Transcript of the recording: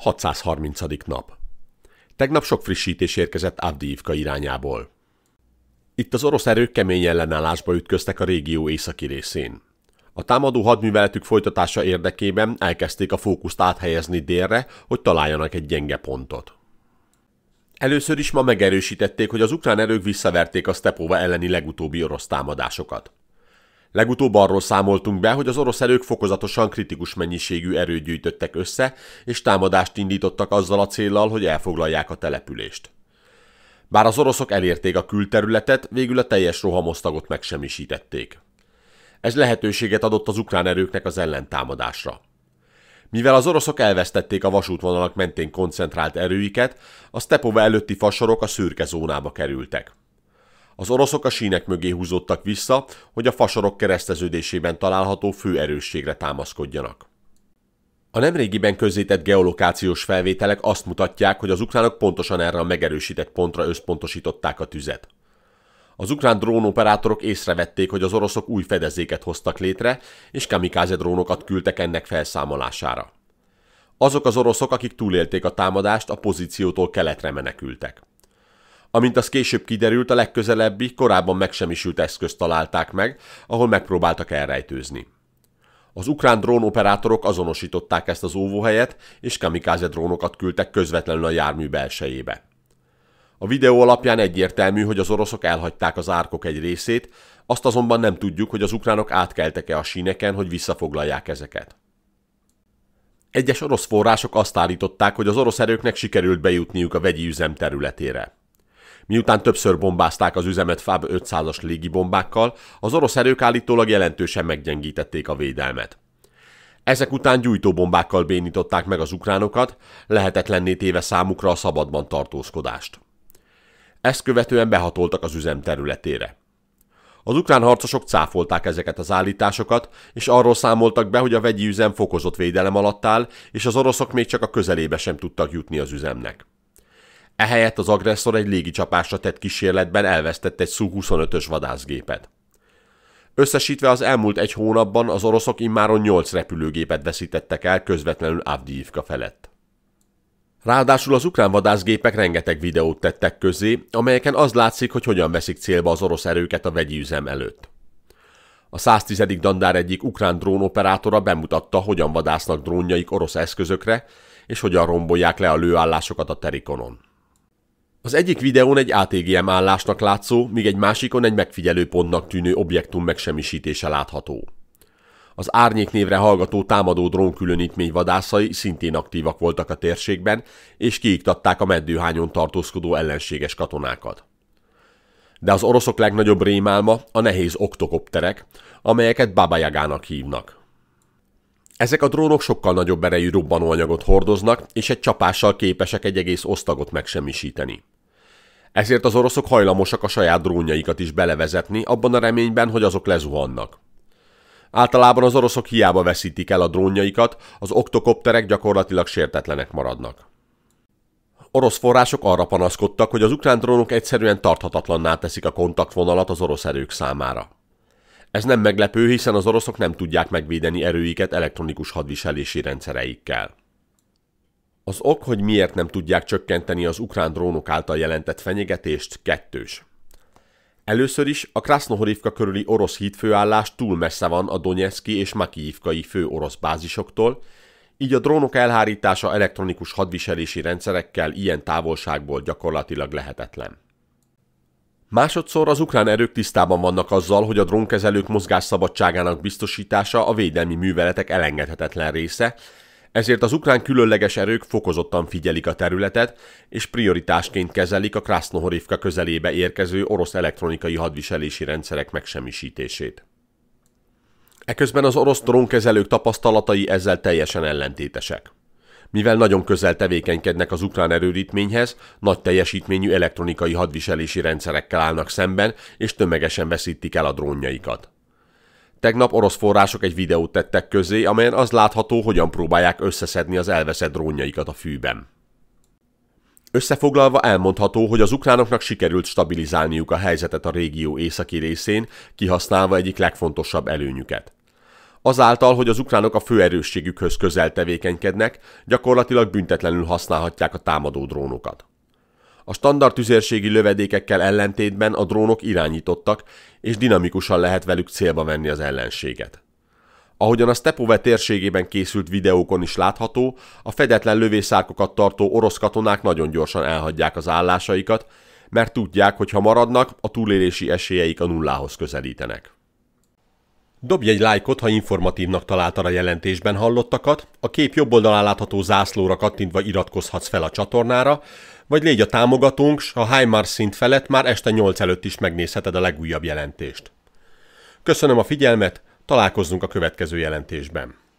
630. nap. Tegnap sok frissítés érkezett Avdiivka irányából. Itt az orosz erők kemény ellenállásba ütköztek a régió északi részén. A támadó hadműveletük folytatása érdekében elkezdték a fókuszt áthelyezni délre, hogy találjanak egy gyenge pontot. Először is ma megerősítették, hogy az ukrán erők visszaverték a Stepova elleni legutóbbi orosz támadásokat. Legutóbb arról számoltunk be, hogy az orosz erők fokozatosan kritikus mennyiségű erőt gyűjtöttek össze, és támadást indítottak azzal a céllal, hogy elfoglalják a települést. Bár az oroszok elérték a külterületet, végül a teljes rohamosztagot megsemmisítették. Ez lehetőséget adott az ukrán erőknek az ellentámadásra. Mivel az oroszok elvesztették a vasútvonalak mentén koncentrált erőiket, a Stepova előtti fasorok a szürke zónába kerültek. Az oroszok a sínek mögé húzódtak vissza, hogy a fasorok kereszteződésében található fő erősségre támaszkodjanak. A nemrégiben közzétett geolokációs felvételek azt mutatják, hogy az ukránok pontosan erre a megerősített pontra összpontosították a tüzet. Az ukrán drónoperátorok észrevették, hogy az oroszok új fedezéket hoztak létre, és kamikáze drónokat küldtek ennek felszámolására. Azok az oroszok, akik túlélték a támadást, a pozíciótól keletre menekültek. Amint az később kiderült, a legközelebbi, korábban megsemmisült eszközt találták meg, ahol megpróbáltak elrejtőzni. Az ukrán drónoperátorok azonosították ezt az óvóhelyet, és kamikáze drónokat küldtek közvetlenül a jármű belsejébe. A videó alapján egyértelmű, hogy az oroszok elhagyták az árkok egy részét, azt azonban nem tudjuk, hogy az ukránok átkeltek-e a síneken, hogy visszafoglalják ezeket. Egyes orosz források azt állították, hogy az orosz erőknek sikerült bejutniuk a vegyi üzem területére. Miután többször bombázták az üzemet FAB 500-as légibombákkal, az orosz erők állítólag jelentősen meggyengítették a védelmet. Ezek után gyújtóbombákkal bénították meg az ukránokat, lehetetlenné téve számukra a szabadban tartózkodást. Ezt követően behatoltak az üzem területére. Az ukrán harcosok cáfolták ezeket az állításokat, és arról számoltak be, hogy a vegyi üzem fokozott védelem alatt áll, és az oroszok még csak a közelébe sem tudtak jutni az üzemnek. Ehelyett az agresszor egy csapásra tett kísérletben elvesztett egy Su-25-ös vadászgépet. Összesítve az elmúlt egy hónapban az oroszok immáron 8 repülőgépet veszítettek el közvetlenül Avdiivka felett. Ráadásul az ukrán vadászgépek rengeteg videót tettek közé, amelyeken az látszik, hogy hogyan veszik célba az orosz erőket a vegyi üzem előtt. A 110. dandár egyik ukrán drónoperátora bemutatta, hogyan vadásznak drónjaik orosz eszközökre, és hogyan rombolják le a lőállásokat a terikonon. Az egyik videón egy ATGM állásnak látszó, míg egy másikon egy megfigyelőpontnak tűnő objektum megsemmisítése látható. Az árnyék névre hallgató támadó drónkülönítmény vadászai szintén aktívak voltak a térségben, és kiiktatták a meddőhányon tartózkodó ellenséges katonákat. De az oroszok legnagyobb rémálma a nehéz oktokopterek, amelyeket babajagának hívnak. Ezek a drónok sokkal nagyobb erejű robbanóanyagot hordoznak, és egy csapással képesek egy egész osztagot megsemmisíteni. Ezért az oroszok hajlamosak a saját drónjaikat is belevezetni, abban a reményben, hogy azok lezuhannak. Általában az oroszok hiába veszítik el a drónjaikat, az oktokopterek gyakorlatilag sértetlenek maradnak. Orosz források arra panaszkodtak, hogy az ukrán drónok egyszerűen tarthatatlanná teszik a kontaktvonalat az orosz erők számára. Ez nem meglepő, hiszen az oroszok nem tudják megvédeni erőiket elektronikus hadviselési rendszereikkel. Az ok, hogy miért nem tudják csökkenteni az ukrán drónok által jelentett fenyegetést, kettős. Először is a Krasnohorivka körüli orosz hídfőállás túl messze van a Donetszki és Makiivkai fő orosz bázisoktól, így a drónok elhárítása elektronikus hadviselési rendszerekkel ilyen távolságból gyakorlatilag lehetetlen. Másodszor az ukrán erők tisztában vannak azzal, hogy a drónkezelők mozgásszabadságának biztosítása a védelmi műveletek elengedhetetlen része, ezért az ukrán különleges erők fokozottan figyelik a területet, és prioritásként kezelik a Krasznohorivka közelébe érkező orosz elektronikai hadviselési rendszerek megsemmisítését. Eközben az orosz drónkezelők tapasztalatai ezzel teljesen ellentétesek. Mivel nagyon közel tevékenykednek az ukrán erődítményhez, nagy teljesítményű elektronikai hadviselési rendszerekkel állnak szemben, és tömegesen veszítik el a drónjaikat. Tegnap orosz források egy videót tettek közé, amelyen az látható, hogyan próbálják összeszedni az elveszett drónjaikat a fűben. Összefoglalva elmondható, hogy az ukránoknak sikerült stabilizálniuk a helyzetet a régió északi részén, kihasználva egyik legfontosabb előnyüket – Azáltal, hogy az ukránok a fő közel tevékenykednek, gyakorlatilag büntetlenül használhatják a támadó drónokat. A standard tüzérségi lövedékekkel ellentétben a drónok irányítottak, és dinamikusan lehet velük célba venni az ellenséget. Ahogyan a Stepove térségében készült videókon is látható, a fedetlen lövészárkokat tartó orosz katonák nagyon gyorsan elhagyják az állásaikat, mert tudják, hogy ha maradnak, a túlélési esélyeik a nullához közelítenek. Dobj egy lájkot, ha informatívnak találtad a jelentésben hallottakat, a kép jobb oldalán látható zászlóra kattintva iratkozhatsz fel a csatornára, vagy légy a támogatónk, s a HIMARS szint felett már este 8 előtt is megnézheted a legújabb jelentést. Köszönöm a figyelmet, találkozzunk a következő jelentésben.